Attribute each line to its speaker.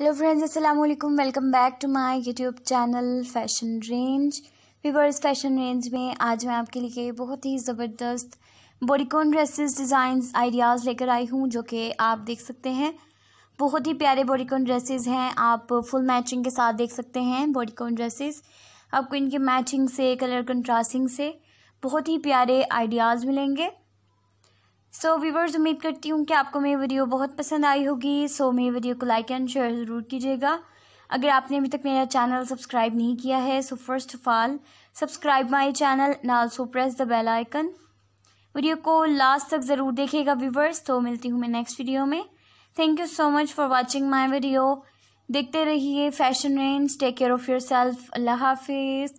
Speaker 1: hello friends अस्सलाम वालेकुम welcome back to my YouTube channel fashion range viewers fashion range में आज मैं आपके लिए बहुत ही ज़बरदस्त बॉडीकॉन ड्रेसेस डिज़ाइंस आइडियाज़ लेकर आई हूँ जो कि आप देख सकते हैं बहुत ही प्यारे बॉडीकॉन ड्रेसेस हैं आप फुल मैचिंग के साथ देख सकते हैं बॉडीकॉन ड्रेसेस आपको इनके मैचिंग से कलर कंट्रास्टिंग से बहुत ही प्यारे आइडियाज़ मिलेंगे सो व्यूवर्स उम्मीद करती हूँ कि आपको मेरी वीडियो बहुत पसंद आई होगी सो so, मेरी वीडियो को लाइक एंड शेयर ज़रूर कीजिएगा अगर आपने अभी तक मेरा चैनल सब्सक्राइब नहीं किया है so first of all subscribe my channel and so press the bell icon video को लास्ट तक ज़रूर देखिएगा व्यूवर्स तो मिलती हूँ मैं नेक्स्ट वीडियो में thank you so much for watching my video देखते रहिए fashion range take care of yourself अल्लाह हाफिज़